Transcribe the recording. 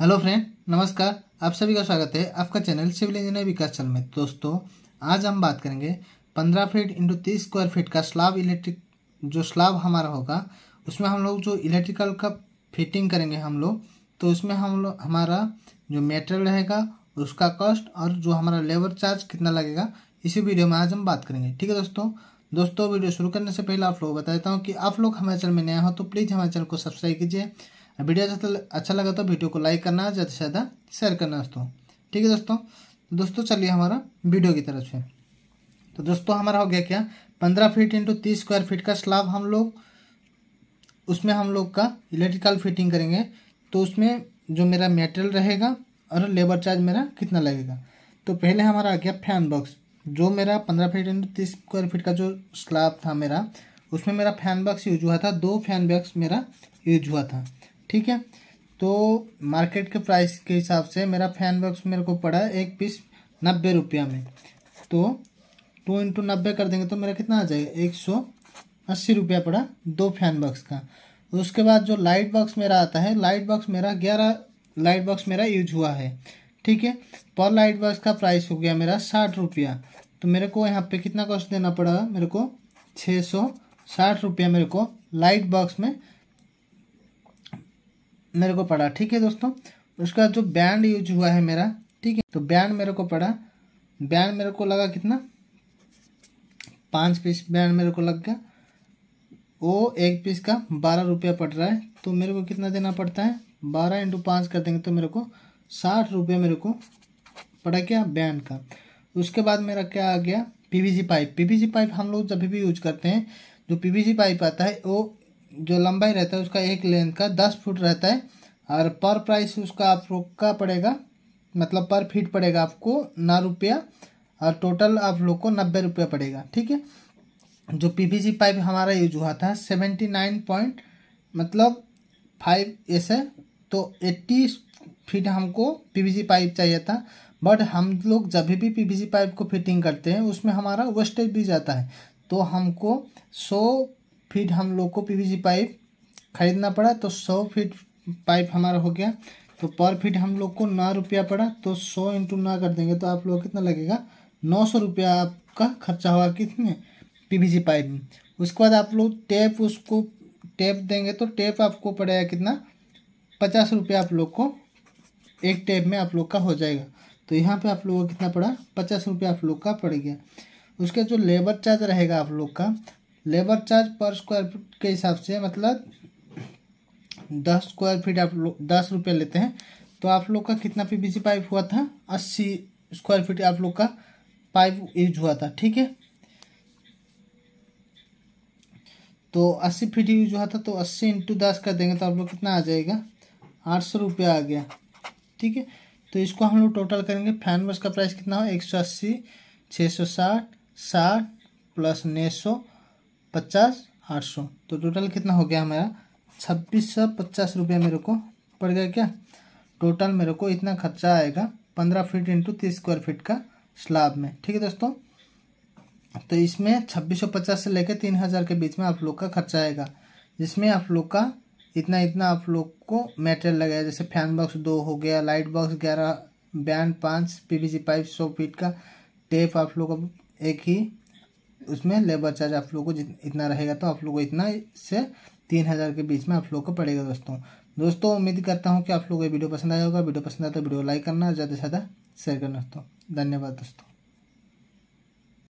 hello friend नमस्कार आप सभी का स्वागत है आपका चैनल सिविल इंजीनियर विकास चल में दोस्तों आज हम बात करेंगे पंद्रह फीट इंटू तीस स्क्वायर फीट का स्लाब इलेक्ट्रिक जो स्लाब हमारा होगा उसमें हम लोग जो इलेक्ट्रिकल का फिटिंग करेंगे हम लोग तो उसमें हम लोग हमारा जो मेटेरियल रहेगा उसका कॉस्ट और जो हमारा लेबर चार्ज कितना लगेगा इसी वीडियो में आज हम बात करेंगे ठीक है दोस्तों दोस्तों वीडियो शुरू करने से पहले आप लोग बता देता हूँ कि आप लोग हमारे चैनल में नया हो तो प्लीज़ हमारे चैनल को सब्सक्राइब कीजिए हाँ, वीडियो तो अच्छा लगा तो वीडियो को लाइक करना ज़्यादा से ज़्यादा शेयर करना दोस्तों ठीक है दोस्तों तो दोस्तों चलिए हमारा वीडियो की तरफ से तो दोस्तों हमारा हो गया क्या पंद्रह फीट इंटू तीस स्क्वायर फीट का स्लाब हम लोग उसमें हम लोग का इलेक्ट्रिकल फिटिंग करेंगे तो उसमें जो मेरा मेटेरियल रहेगा और लेबर चार्ज मेरा कितना लगेगा तो पहले हमारा आ गया फैन बॉक्स जो मेरा पंद्रह फीट इंटू तीस स्क्वायर फीट का जो स्लाब था मेरा उसमें मेरा फैन बॉक्स यूज हुआ था दो फैन बॉक्स मेरा यूज हुआ था ठीक है तो मार्केट के प्राइस के हिसाब से मेरा फैन बॉक्स मेरे को पड़ा एक पीस नब्बे रुपया में तो टू इंटू नब्बे कर देंगे तो मेरा कितना आ जाएगा एक सौ अस्सी रुपया पड़ा दो फैन बॉक्स का उसके बाद जो लाइट बॉक्स मेरा आता है लाइट बॉक्स मेरा ग्यारह लाइट बॉक्स मेरा यूज हुआ है ठीक है पर लाइट बॉक्स का प्राइस हो गया मेरा साठ रुपया तो मेरे को यहाँ पे कितना कॉस्ट देना पड़ा मेरे को छः सौ साठ रुपया मेरे को लाइट बॉक्स में मेरे को पड़ा ठीक है दोस्तों उसका जो बैंड यूज हुआ है मेरा ठीक है तो बैंड मेरे को पड़ा बैंड मेरे को लगा कितना पाँच पीस बैंड मेरे को लग गया वो एक पीस का बारह रुपया पड़ रहा है तो मेरे को कितना देना पड़ता है बारह इंटू पाँच कर देंगे तो मेरे को साठ रुपये मेरे को पड़ा क्या बैंड का उसके बाद मेरा क्या आ गया पीवीसी पाइप पीवीसी पाइप हम लोग जब भी यूज करते हैं जो पीवीसी पाइप आता है वो जो लंबाई रहता है उसका एक लेंथ का दस फुट रहता है और पर प्राइस उसका आप लोग का पड़ेगा मतलब पर फीट पड़ेगा आपको नौ रुपया और टोटल आप लोग को नब्बे रुपया पड़ेगा ठीक है जो पीवीसी पाइप हमारा यूज हुआ था सेवेंटी नाइन पॉइंट मतलब फाइव एस है तो एट्टी फीट हमको पीवीसी पाइप चाहिए था बट हम लोग जब भी पीवीसी पाइप को फिटिंग करते हैं उसमें हमारा वेस्टेज भी जाता है तो हमको सौ फीट हम लोग को पीवीसी पाइप खरीदना पड़ा तो सौ फीट पाइप हमारा हो गया तो पर फीट हम लोग को नौ रुपया पड़ा तो सौ इंटू नौ कर देंगे तो आप लोग कितना लगेगा नौ सौ रुपया आपका खर्चा होगा कितने पीवीसी पाइप में उसके बाद आप लोग टेप उसको टेप देंगे तो टेप आपको पड़ेगा कितना पचास रुपया आप लोग को एक टेप में आप लोग का हो जाएगा तो यहाँ पे आप लोगों को कितना पड़ा पचास रुपया आप लोग का पड़ गया उसका जो लेबर चार्ज रहेगा आप लोग का labour charge per square feet के हिसाब से मतलब दस स्क्वायर फीट आप लोग दस रुपये लेते हैं तो आप लोग का कितना पीवीसी पाइप हुआ था अस्सी स्क्वायर फीट आप लोग का पाइप यूज हुआ था ठीक है तो अस्सी फीट यूज हुआ था तो अस्सी इंटू दस कर देंगे तो आप लोग कितना आ जाएगा आठ सौ रुपया आ गया ठीक है तो इसको हम लोग टोटल करेंगे फैन बस का प्राइस कितना हो एक सौ अस्सी छः सौ साठ साठ प्लस नौ सौ पचास आठ सौ तो टोटल कितना हो गया हमारा छब्बीस सौ पचास रुपये मेरे को पड़ गया क्या टोटल मेरे को इतना खर्चा आएगा पंद्रह फीट इंटू तीस स्क्वायर फीट का स्लाब में ठीक है दोस्तों तो इसमें छब्बीस सौ पचास से लेकर तीन हज़ार के बीच में आप लोग का खर्चा आएगा जिसमें आप लोग का इतना इतना आप लोग को मेटेरियल लगेगा जैसे फैन बॉक्स दो हो गया लाइट बॉक्स ग्यारह बैंड पाँच पीवीसी पाइप सौ फीट का टेप आप लोग एक ही उसमें लेबर चार्ज आप लोगों को इतना रहेगा तो आप लोगों को इतना से तीन हज़ार के बीच में आप लोग को पड़ेगा दोस्तों दोस्तों उम्मीद करता हूँ कि आप लोगों को वीडियो पसंद आया होगा वीडियो पसंद आया तो वीडियो लाइक करना ज़्यादा से ज़्यादा शेयर करना दोस्तों धन्यवाद दोस्तों